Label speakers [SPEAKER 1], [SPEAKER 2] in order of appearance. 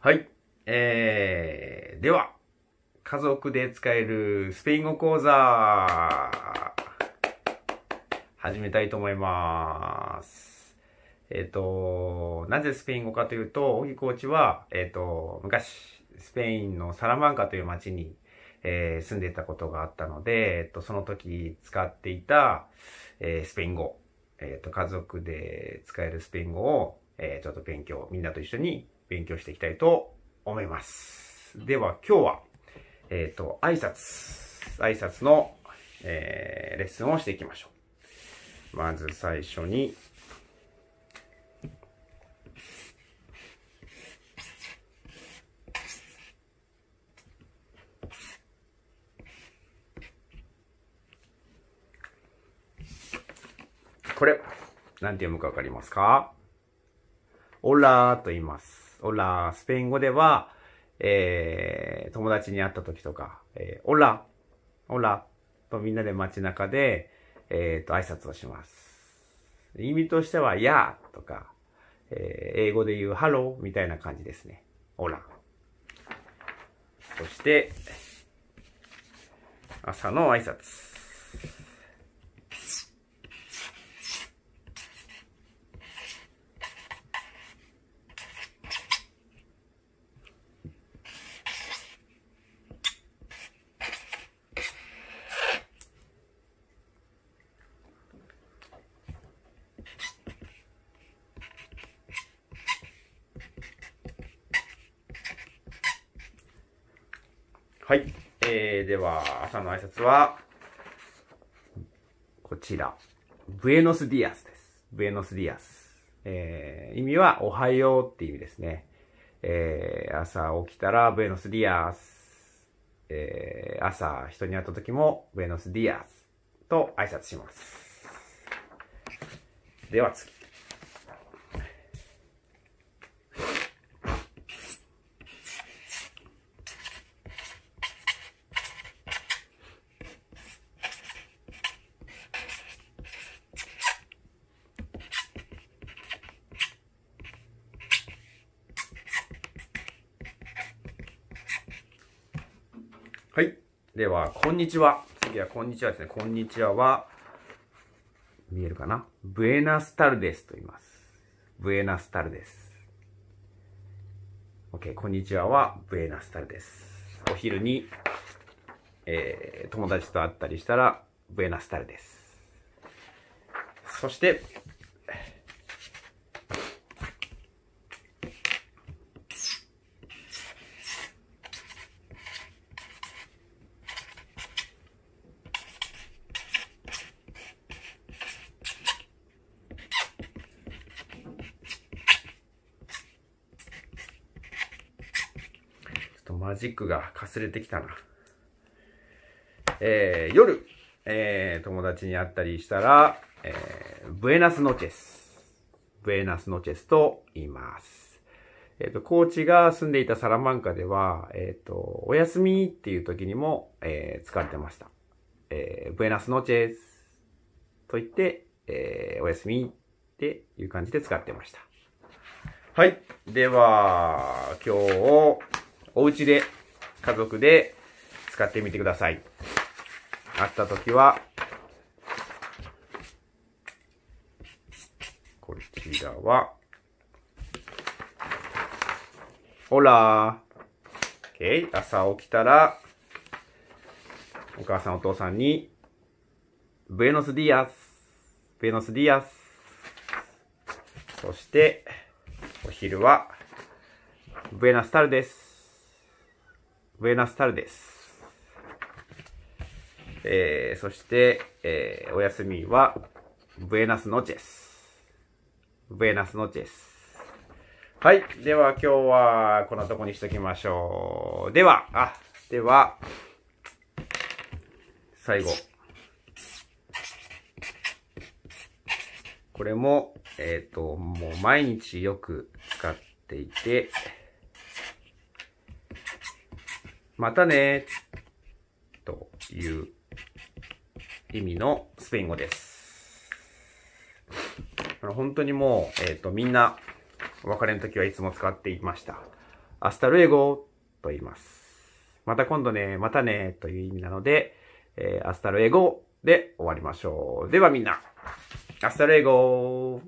[SPEAKER 1] はい。えー、では、家族で使えるスペイン語講座、始めたいと思います。えっ、ー、と、なぜスペイン語かというと、荻コーチは、えっ、ー、と、昔、スペインのサラマンカという町に、えー、住んでたことがあったので、えっ、ー、と、その時使っていた、えー、スペイン語、えっ、と、家族で使えるスペイン語を、えちょっと勉強、みんなと一緒に勉強していきたいと思います。では今日は、えっ、ー、と、挨拶。挨拶の、えー、レッスンをしていきましょう。まず最初に、これ、なんて読むかわかりますかオラーと言います。オラー。スペイン語では、えー、友達に会った時とか、えー、オラ、オラーとみんなで街中で、えっ、ー、と、挨拶をします。意味としては、やーとか、えー、英語で言うハローみたいな感じですね。オラ。ー。そして、朝の挨拶。はい。えー、では、朝の挨拶は、こちら。ブエノスディアスです。ブエノスディアス。えー、意味は、おはようって意味ですね。えー、朝起きたら、ブエノスディアス。えー、朝人に会った時も、ブエノスディアスと挨拶します。では次。はい。では、こんにちは。次は、こんにちはですね。こんにちはは、見えるかなブエナスタルデスと言います。ブエナスタルデス。OK、こんにちはは、ブエナスタルデス。お昼に、えー、友達と会ったりしたら、ブエナスタルデス。そして、とマジックがかすれてきたな。えー、夜、えー、友達に会ったりしたら、えー、ブエナスノチェス。ブエナスノチェスと言います。えっ、ー、と、コーチが住んでいたサラマンカでは、えっ、ー、と、お休みっていう時にも、えー、使ってました。えー、ブエナスノチェスと言って、えー、おすみっていう感じで使ってました。はい。では、今日をお家で、家族で使ってみてください。あった時は、こちらは、ほら、OK、朝起きたら、お母さんお父さんに、ブエノスディアス、ブエノスディアス。そして、お昼は、ブエナスタルです。ウェナスタルです。えー、そして、えー、お休みは、ブエナスノチェス。ブエナスノチェス。はい。では、今日は、こんなとこにしときましょう。では、あ、では、最後。これも、えっ、ー、と、もう毎日よく使っていて、またねという意味のスペイン語です。本当にもう、えっ、ー、と、みんな、お別れの時はいつも使っていました。アスタルエゴと言います。また今度ね、またねという意味なので、えー、アスタルエゴで終わりましょう。ではみんな、アスタルエゴ